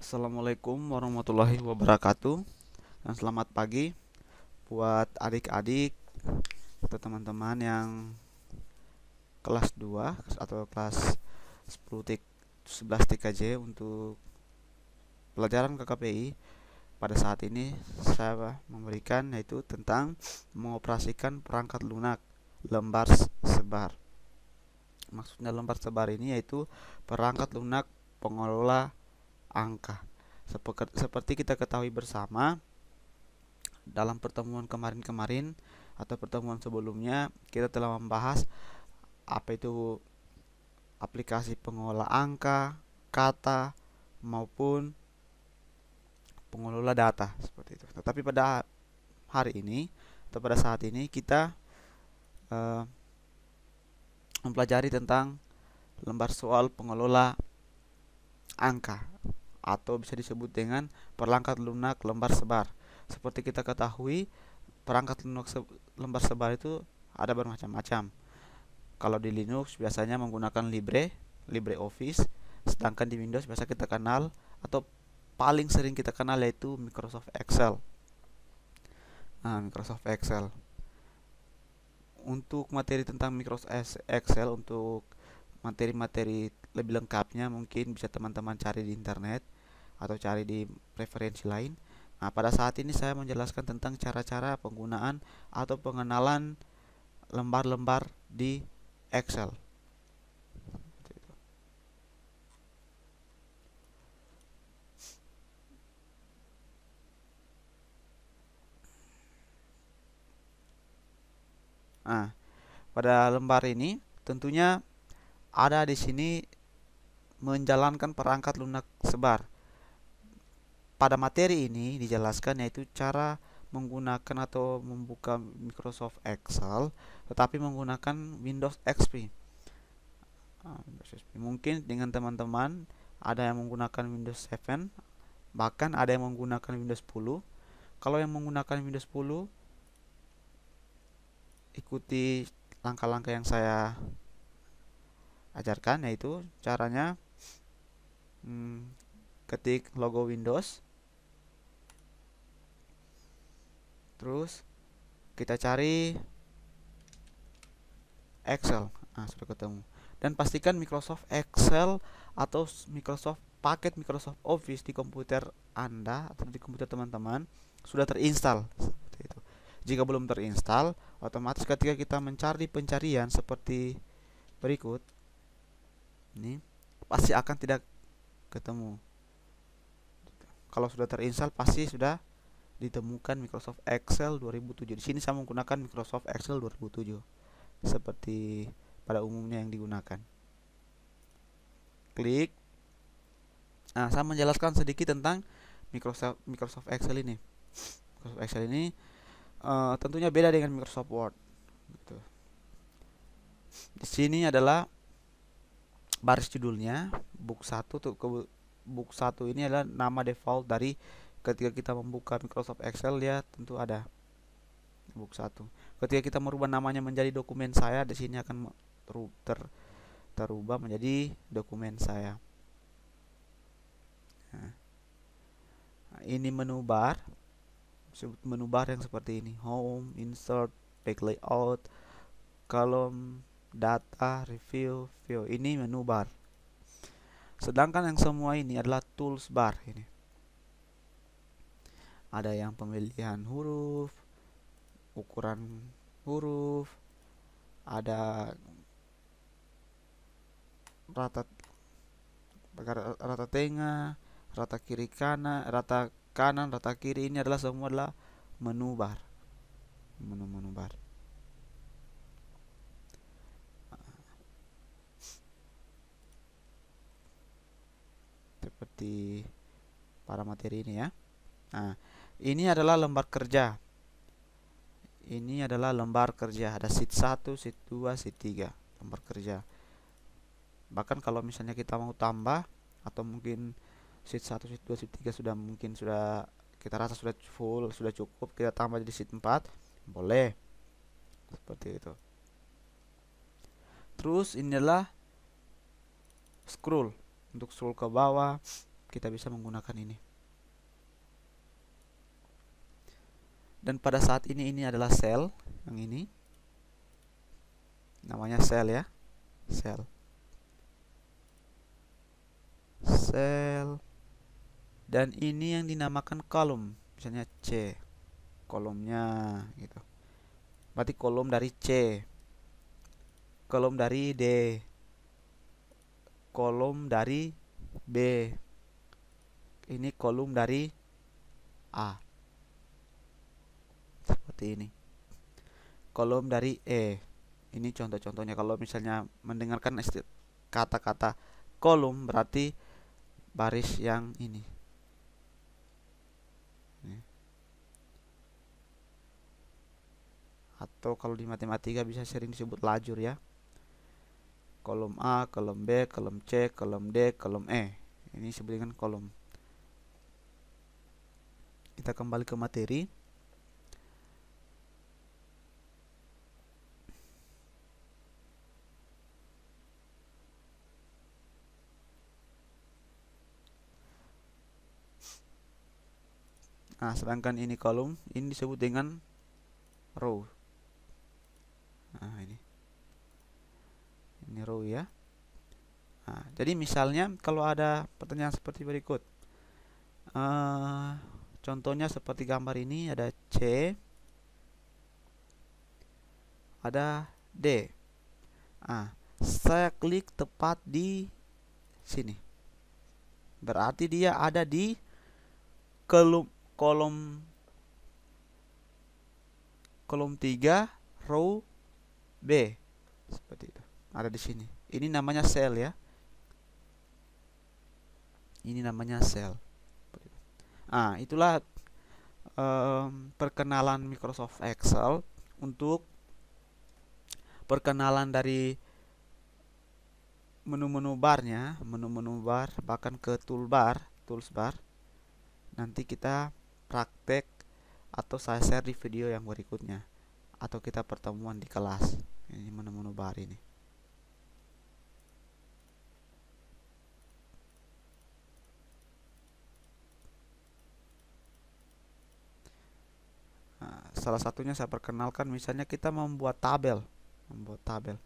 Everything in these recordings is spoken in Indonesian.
Assalamualaikum warahmatullahi wabarakatuh dan selamat pagi buat adik-adik atau teman-teman yang kelas 2 atau kelas 10 tik 11 TKJ untuk pelajaran KKPI pada saat ini saya memberikan yaitu tentang mengoperasikan perangkat lunak lembar sebar maksudnya lembar sebar ini yaitu perangkat lunak pengelola angka. Seperti kita ketahui bersama dalam pertemuan kemarin-kemarin atau pertemuan sebelumnya kita telah membahas apa itu aplikasi pengelola angka, kata maupun pengelola data seperti itu. Tetapi pada hari ini atau pada saat ini kita uh, mempelajari tentang lembar soal pengelola angka atau bisa disebut dengan perangkat lunak lembar sebar. Seperti kita ketahui, perangkat lunak se lembar sebar itu ada bermacam-macam. Kalau di Linux biasanya menggunakan Libre, LibreOffice, sedangkan di Windows biasa kita kenal atau paling sering kita kenal yaitu Microsoft Excel. Nah, Microsoft Excel. Untuk materi tentang Microsoft Excel untuk materi-materi lebih lengkapnya mungkin bisa teman-teman cari di internet atau cari di preferensi lain. Nah, pada saat ini saya menjelaskan tentang cara-cara penggunaan atau pengenalan lembar-lembar di Excel. Nah, pada lembar ini tentunya ada di sini menjalankan perangkat lunak sebar. Pada materi ini dijelaskan yaitu cara menggunakan atau membuka Microsoft Excel tetapi menggunakan Windows XP. Ah, Mungkin dengan teman-teman ada yang menggunakan Windows 7 bahkan ada yang menggunakan Windows 10. Kalau yang menggunakan Windows 10 ikuti langkah-langkah yang saya ajarkan yaitu caranya hmm, ketik logo Windows terus kita cari Excel ah sudah ketemu dan pastikan Microsoft Excel atau Microsoft paket Microsoft Office di komputer Anda atau di komputer teman-teman sudah terinstal seperti itu. Jika belum terinstal, otomatis ketika kita mencari pencarian seperti berikut ini pasti akan tidak ketemu kalau sudah terinstall pasti sudah ditemukan Microsoft Excel 2007 di sini saya menggunakan Microsoft Excel 2007 seperti pada umumnya yang digunakan klik nah saya menjelaskan sedikit tentang Microsoft Microsoft Excel ini Microsoft Excel ini uh, tentunya beda dengan Microsoft Word gitu. di sini adalah baris judulnya book 1 tuh ke book 1 ini adalah nama default dari ketika kita membuka Microsoft Excel ya tentu ada book 1. Ketika kita merubah namanya menjadi dokumen saya di sini akan ter terubah menjadi dokumen saya. Nah, nah, ini menu bar sebut menu bar yang seperti ini home insert Page layout kolom data review view ini menu bar Sedangkan yang semua ini adalah tools bar ini. Ada yang pemilihan huruf, ukuran huruf, ada rata rata tengah, rata kiri kanan, rata kanan, rata kiri ini adalah semua adalah menu bar. Menu-menu bar. seperti pada materi ini ya. Nah, ini adalah lembar kerja. Ini adalah lembar kerja, ada sheet 1, sheet 2, sheet 3, lembar kerja. Bahkan kalau misalnya kita mau tambah atau mungkin sheet 1, sheet 2, sheet 3 sudah mungkin sudah kita rasa sudah full, sudah cukup, kita tambah jadi sheet 4, boleh. Seperti itu. Terus inilah scroll untuk scroll ke bawah kita bisa menggunakan ini dan pada saat ini ini adalah sel yang ini namanya sel ya sel sel dan ini yang dinamakan kolom misalnya C kolomnya gitu berarti kolom dari C kolom dari D kolom dari B ini kolom dari A seperti ini kolom dari E ini contoh-contohnya kalau misalnya mendengarkan kata-kata kolom berarti baris yang ini atau kalau di matematika bisa sering disebut lajur ya kolom A, kolom B, kolom C, kolom D, kolom E. Ini disebut dengan kolom. Kita kembali ke materi. Nah, sedangkan ini kolom, ini disebut dengan row. Nah, ini ini ya nah, jadi misalnya kalau ada pertanyaan seperti berikut uh, contohnya seperti gambar ini ada C ada D nah, saya klik tepat di sini berarti dia ada di kolom kolom kolom 3 row B seperti itu ada di sini. Ini namanya sel ya. Ini namanya sel. Ah, itulah um, perkenalan Microsoft Excel untuk perkenalan dari menu-menu barnya, menu-menu bar bahkan ke toolbar, tools bar. Nanti kita praktek atau saya share di video yang berikutnya atau kita pertemuan di kelas. Ini menu-menu bar ini. salah satunya saya perkenalkan misalnya kita membuat tabel membuat tabel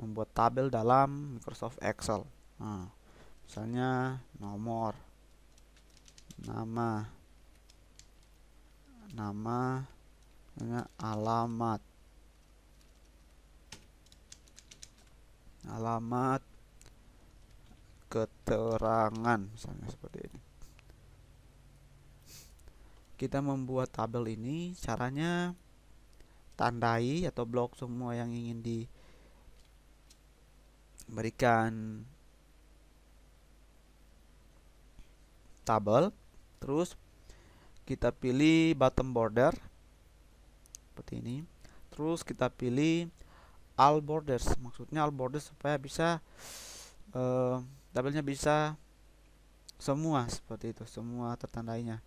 membuat tabel dalam Microsoft Excel nah, misalnya nomor nama nama alamat alamat keterangan misalnya seperti kita membuat tabel ini caranya tandai atau blok semua yang ingin diberikan tabel terus kita pilih bottom border seperti ini terus kita pilih all borders maksudnya all borders supaya bisa uh, tabelnya bisa semua seperti itu semua tertandainya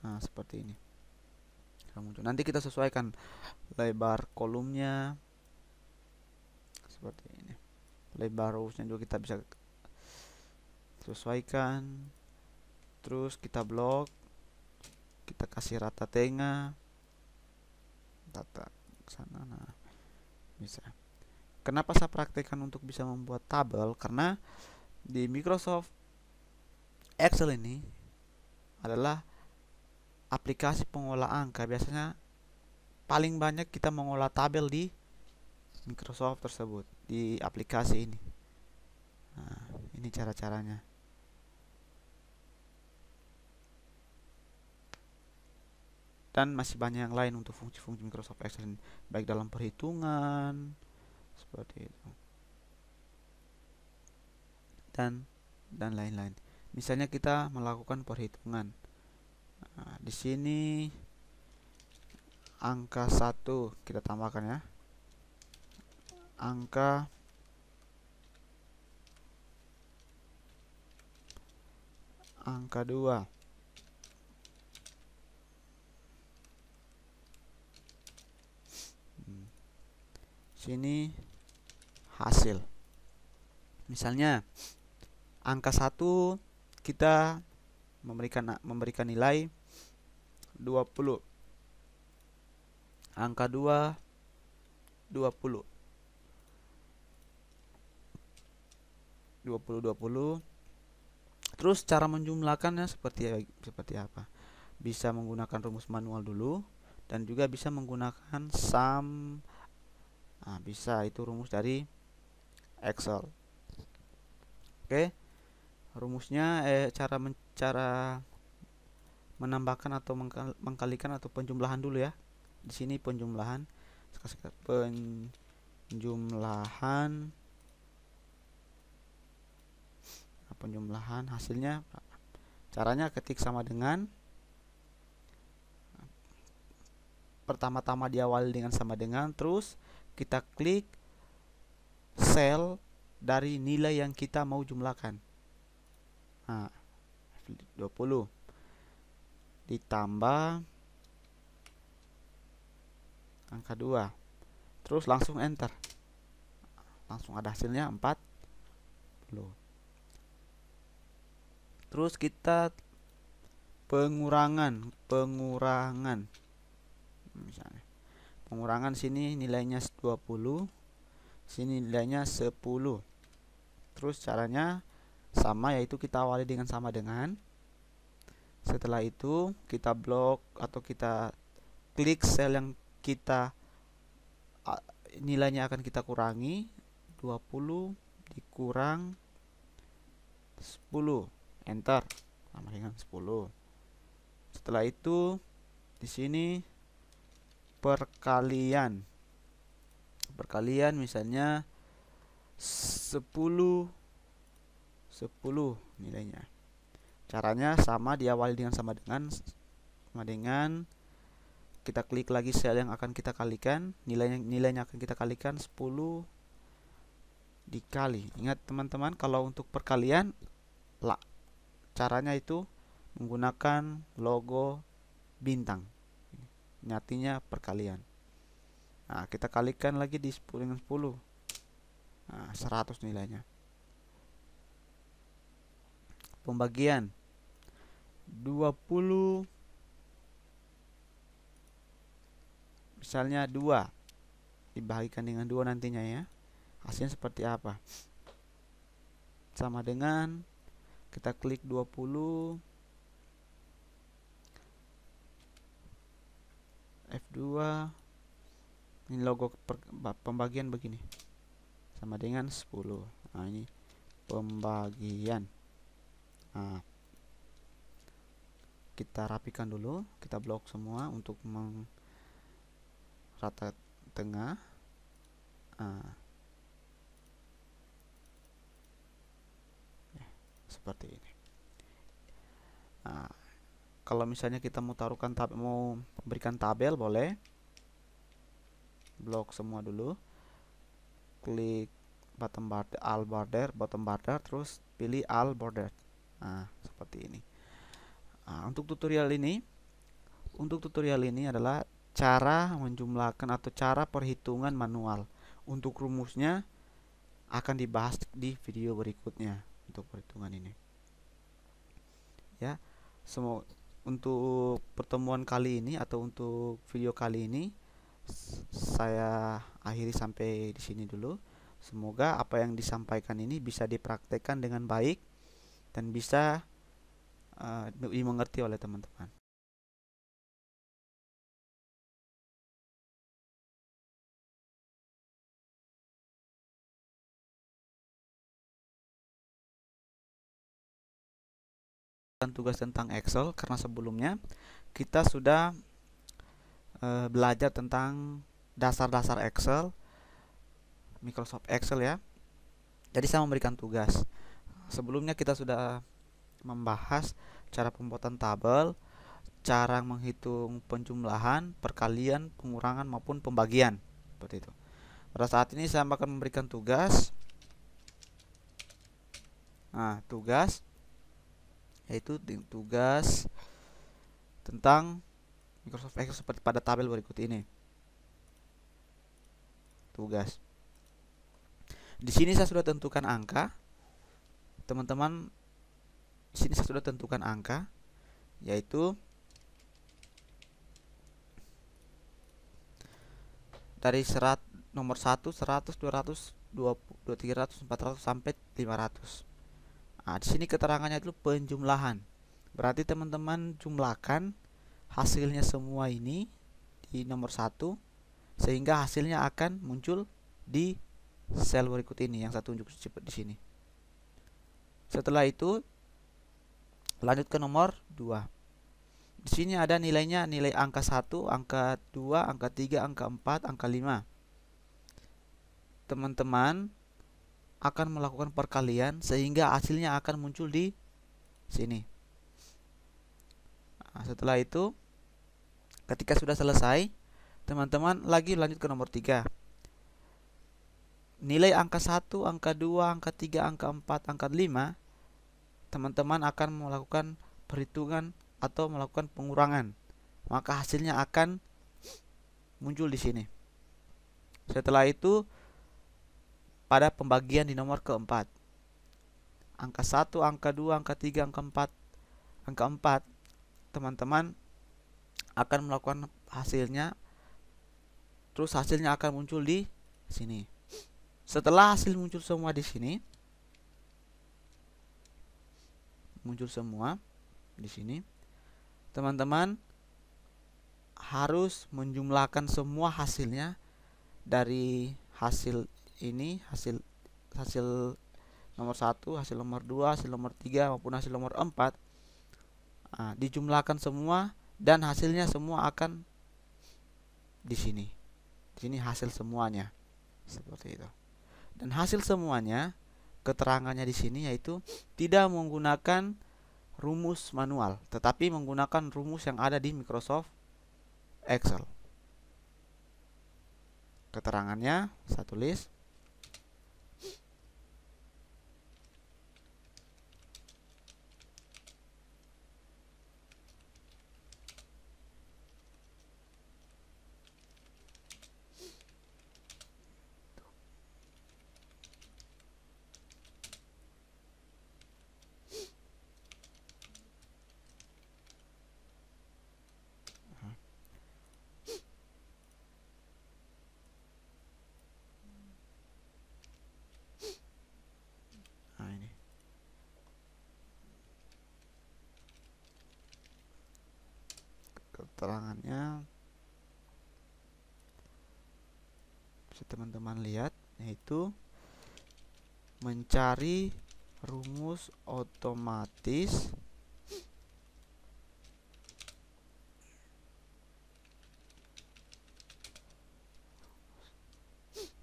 nah seperti ini muncul nanti kita sesuaikan lebar kolomnya seperti ini lebar rowsnya juga kita bisa sesuaikan terus kita blok kita kasih rata tengah tata sana nah bisa kenapa saya praktekkan untuk bisa membuat tabel karena di Microsoft Excel ini adalah aplikasi pengolah angka biasanya paling banyak kita mengolah tabel di Microsoft tersebut di aplikasi ini nah, ini cara-caranya dan masih banyak yang lain untuk fungsi-fungsi Microsoft Excel baik dalam perhitungan seperti itu dan dan lain-lain misalnya kita melakukan perhitungan nah, di sini angka 1 kita tambahkan ya angka angka 2 hmm. sini hasil misalnya angka 1 kita memberikan memberikan nilai 0,5 20 Angka 2 20 20 20 Terus cara menjumlahkannya seperti seperti apa? Bisa menggunakan rumus manual dulu dan juga bisa menggunakan sum nah, bisa itu rumus dari Excel. Oke. Okay. Rumusnya eh cara mencara menambahkan atau mengkalikan atau penjumlahan dulu ya di sini penjumlahan penjumlahan nah, penjumlahan hasilnya nah, caranya ketik sama dengan nah, pertama-tama diawali dengan sama dengan terus kita klik sel dari nilai yang kita mau jumlahkan nah, 20 ditambah angka 2 terus langsung enter langsung ada hasilnya 40 terus kita pengurangan pengurangan misalnya pengurangan sini nilainya 20 sini nilainya 10 terus caranya sama yaitu kita awali dengan sama dengan setelah itu kita blok atau kita klik sel yang kita nilainya akan kita kurangi 20 dikurang 10 enter sama dengan 10 setelah itu di sini perkalian perkalian misalnya 10 10 nilainya caranya sama diawali dengan sama dengan sama dengan kita klik lagi sel yang akan kita kalikan nilainya nilainya akan kita kalikan 10 dikali ingat teman-teman kalau untuk perkalian la caranya itu menggunakan logo bintang nyatinya perkalian nah kita kalikan lagi di 10 dengan 10 nah 100 nilainya pembagian 20 misalnya 2 dibagikan dengan 2 nantinya ya hasilnya seperti apa sama dengan kita klik 20 F2 ini logo per, pembagian begini sama dengan 10 nah ini pembagian nah kita rapikan dulu kita blok semua untuk meng rata tengah nah. seperti ini nah, kalau misalnya kita mau taruhkan tab mau berikan tabel boleh blok semua dulu klik bottom border all bottom border terus pilih all border nah seperti ini Nah, untuk tutorial ini untuk tutorial ini adalah cara menjumlahkan atau cara perhitungan manual. Untuk rumusnya akan dibahas di video berikutnya untuk perhitungan ini. Ya. Semua untuk pertemuan kali ini atau untuk video kali ini saya akhiri sampai di sini dulu. Semoga apa yang disampaikan ini bisa dipraktekkan dengan baik dan bisa uh, ah, dimengerti oleh teman-teman. tugas tentang Excel karena sebelumnya kita sudah e, belajar tentang dasar-dasar Excel Microsoft Excel ya. Jadi saya memberikan tugas. Sebelumnya kita sudah membahas cara pembuatan tabel, cara menghitung penjumlahan, perkalian, pengurangan maupun pembagian. Seperti itu. Pada saat ini saya akan memberikan tugas. Nah, tugas yaitu tugas tentang Microsoft Excel seperti pada tabel berikut ini. Tugas. Di sini saya sudah tentukan angka. Teman-teman di sini saya sudah tentukan angka yaitu dari serat nomor 1 100 200 20 300 400 sampai 500 nah, di sini keterangannya itu penjumlahan berarti teman-teman jumlahkan hasilnya semua ini di nomor satu sehingga hasilnya akan muncul di sel berikut ini yang saya tunjuk di sini setelah itu Lanjut ke nomor 2. Di sini ada nilainya nilai angka 1, angka 2, angka 3, angka 4, angka 5. Teman-teman akan melakukan perkalian sehingga hasilnya akan muncul di sini. Nah, setelah itu ketika sudah selesai, teman-teman lagi lanjut ke nomor 3 nilai angka 1, angka 2, angka 3, angka 4, angka 5 teman-teman akan melakukan perhitungan atau melakukan pengurangan. Maka hasilnya akan muncul di sini. Setelah itu pada pembagian di nomor keempat. Angka 1, angka 2, angka 3, angka 4. Angka 4 teman-teman akan melakukan hasilnya terus hasilnya akan muncul di sini. Setelah hasil muncul semua di sini, muncul semua di sini. Teman-teman harus menjumlahkan semua hasilnya dari hasil ini, hasil hasil nomor satu, hasil nomor dua, hasil nomor tiga maupun hasil nomor empat nah, dijumlahkan semua dan hasilnya semua akan di sini. Di sini hasil semuanya. Seperti itu. Dan hasil semuanya keterangannya di sini yaitu tidak menggunakan rumus manual, tetapi menggunakan rumus yang ada di Microsoft Excel. Keterangannya saya tulis keterangannya bisa teman-teman lihat yaitu mencari rumus otomatis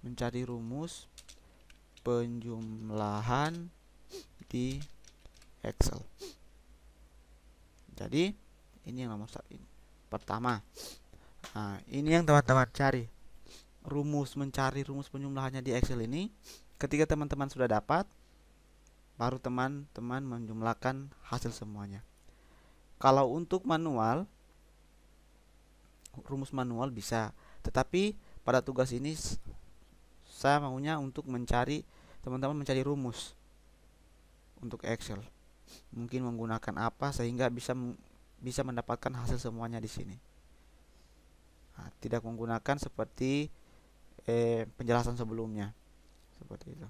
mencari rumus penjumlahan di Excel. Jadi ini yang nomor satu ini pertama nah, ini yang teman-teman cari rumus mencari rumus penjumlahannya di Excel ini ketika teman-teman sudah dapat baru teman-teman menjumlahkan hasil semuanya kalau untuk manual rumus manual bisa tetapi pada tugas ini saya maunya untuk mencari teman-teman mencari rumus untuk Excel mungkin menggunakan apa sehingga bisa bisa mendapatkan hasil semuanya di sini. Nah, tidak menggunakan seperti eh, penjelasan sebelumnya, seperti itu.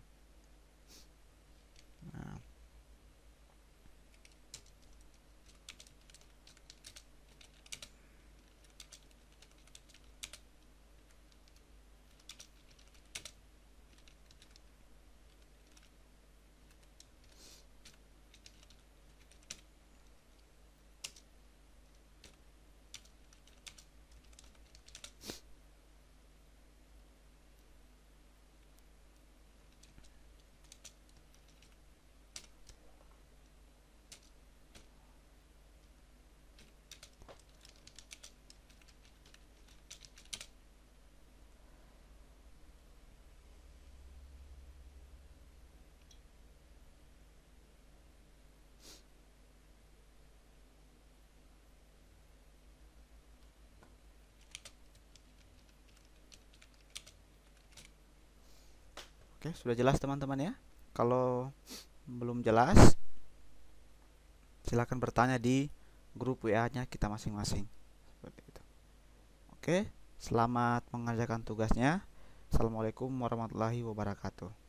Oke, sudah jelas teman-teman ya. Kalau belum jelas, silakan bertanya di grup WA-nya kita masing-masing. Seperti itu. Oke, selamat mengerjakan tugasnya. Assalamualaikum warahmatullahi wabarakatuh.